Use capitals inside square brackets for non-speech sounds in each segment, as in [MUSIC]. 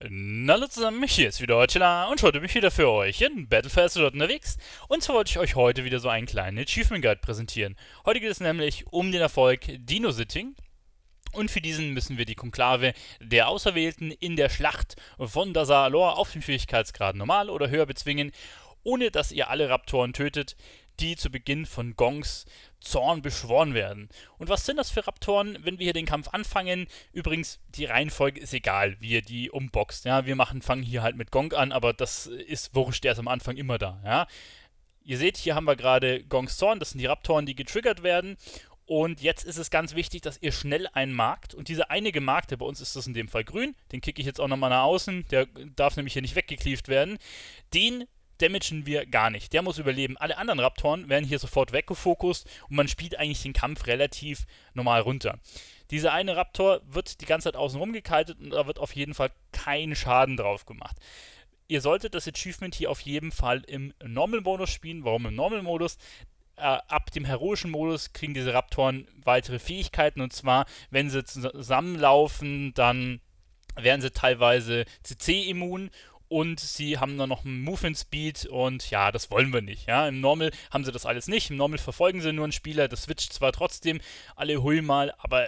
Na Hallo zusammen, hier ist wieder Hotchela und heute bin ich wieder für euch in Battlefield unterwegs und zwar wollte ich euch heute wieder so einen kleinen Achievement Guide präsentieren. Heute geht es nämlich um den Erfolg Dino Sitting und für diesen müssen wir die Konklave der Auserwählten in der Schlacht von Dazar Dasalor auf dem Schwierigkeitsgrad normal oder höher bezwingen, ohne dass ihr alle Raptoren tötet die zu Beginn von Gongs Zorn beschworen werden. Und was sind das für Raptoren, wenn wir hier den Kampf anfangen? Übrigens, die Reihenfolge ist egal, wie ihr die umboxt. Ja, wir machen, fangen hier halt mit Gong an, aber das ist wurscht, der ist am Anfang immer da. Ja. Ihr seht, hier haben wir gerade Gongs Zorn, das sind die Raptoren, die getriggert werden. Und jetzt ist es ganz wichtig, dass ihr schnell einen Markt und dieser eine gemarkte, bei uns ist das in dem Fall grün, den kicke ich jetzt auch nochmal nach außen, der darf nämlich hier nicht weggeklieft werden, den damagen wir gar nicht. Der muss überleben. Alle anderen Raptoren werden hier sofort weggefokust und man spielt eigentlich den Kampf relativ normal runter. Dieser eine Raptor wird die ganze Zeit außen rum gekaltet und da wird auf jeden Fall kein Schaden drauf gemacht. Ihr solltet das Achievement hier auf jeden Fall im Normal-Modus spielen. Warum im Normal-Modus? Äh, ab dem heroischen Modus kriegen diese Raptoren weitere Fähigkeiten und zwar, wenn sie zusammenlaufen, dann werden sie teilweise CC-immun und sie haben dann noch einen Movement Speed und ja, das wollen wir nicht. Ja. Im Normal haben sie das alles nicht. Im Normal verfolgen sie nur einen Spieler, das switcht zwar trotzdem alle hui mal, aber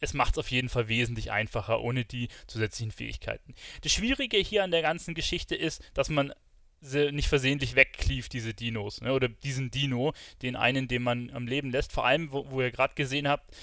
es macht es auf jeden Fall wesentlich einfacher ohne die zusätzlichen Fähigkeiten. Das Schwierige hier an der ganzen Geschichte ist, dass man sie nicht versehentlich wegklieft, diese Dinos, ne? oder diesen Dino, den einen, den man am Leben lässt. Vor allem, wo, wo ihr gerade gesehen habt,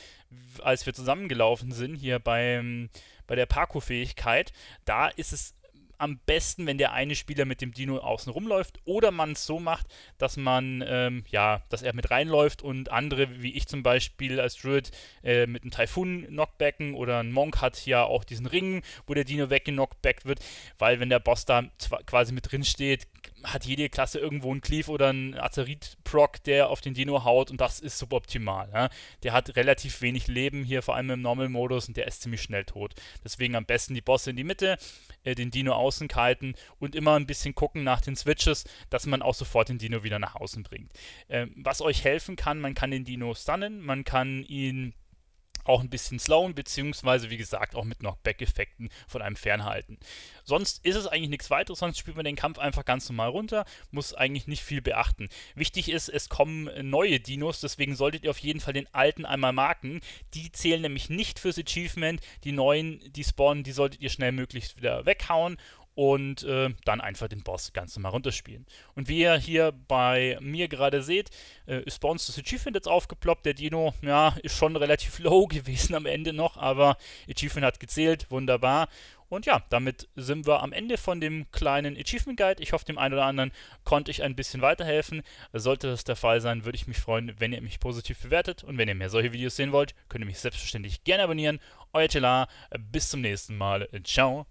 als wir zusammengelaufen sind, hier beim, bei der Parko-Fähigkeit, da ist es am besten, wenn der eine Spieler mit dem Dino außen rumläuft oder man es so macht, dass man, ähm, ja, dass er mit reinläuft und andere, wie ich zum Beispiel als Druid, äh, mit einem Typhoon-Knockbacken oder ein Monk hat ja auch diesen Ring, wo der Dino weggeknockbackt wird, weil wenn der Boss da quasi mit drin steht, hat jede Klasse irgendwo einen Cleave oder einen Azerit-Proc, der auf den Dino haut und das ist suboptimal. Ja? Der hat relativ wenig Leben hier, vor allem im Normal-Modus und der ist ziemlich schnell tot. Deswegen am besten die Bosse in die Mitte, äh, den Dino außen kiten und immer ein bisschen gucken nach den Switches, dass man auch sofort den Dino wieder nach außen bringt. Ähm, was euch helfen kann, man kann den Dino stunnen, man kann ihn auch ein bisschen slowen, beziehungsweise wie gesagt auch mit Knockback-Effekten von einem fernhalten. Sonst ist es eigentlich nichts weiteres, sonst spielt man den Kampf einfach ganz normal runter, muss eigentlich nicht viel beachten. Wichtig ist, es kommen neue Dinos, deswegen solltet ihr auf jeden Fall den alten einmal marken. Die zählen nämlich nicht fürs Achievement, die neuen, die spawnen, die solltet ihr schnell möglichst wieder weghauen und äh, dann einfach den Boss ganz normal runterspielen. Und wie ihr hier bei mir gerade seht, äh, ist bei uns das Achievement jetzt aufgeploppt. Der Dino, ja, ist schon relativ [LAUGHS] low gewesen am Ende noch, aber Achievement hat gezählt, wunderbar. Und ja, damit sind wir am Ende von dem kleinen Achievement Guide. Ich hoffe, dem einen oder anderen konnte ich ein bisschen weiterhelfen. Sollte das der Fall sein, würde ich mich freuen, wenn ihr mich positiv bewertet. Und wenn ihr mehr solche Videos sehen wollt, könnt ihr mich selbstverständlich gerne abonnieren. Euer Telar, bis zum nächsten Mal. Ciao.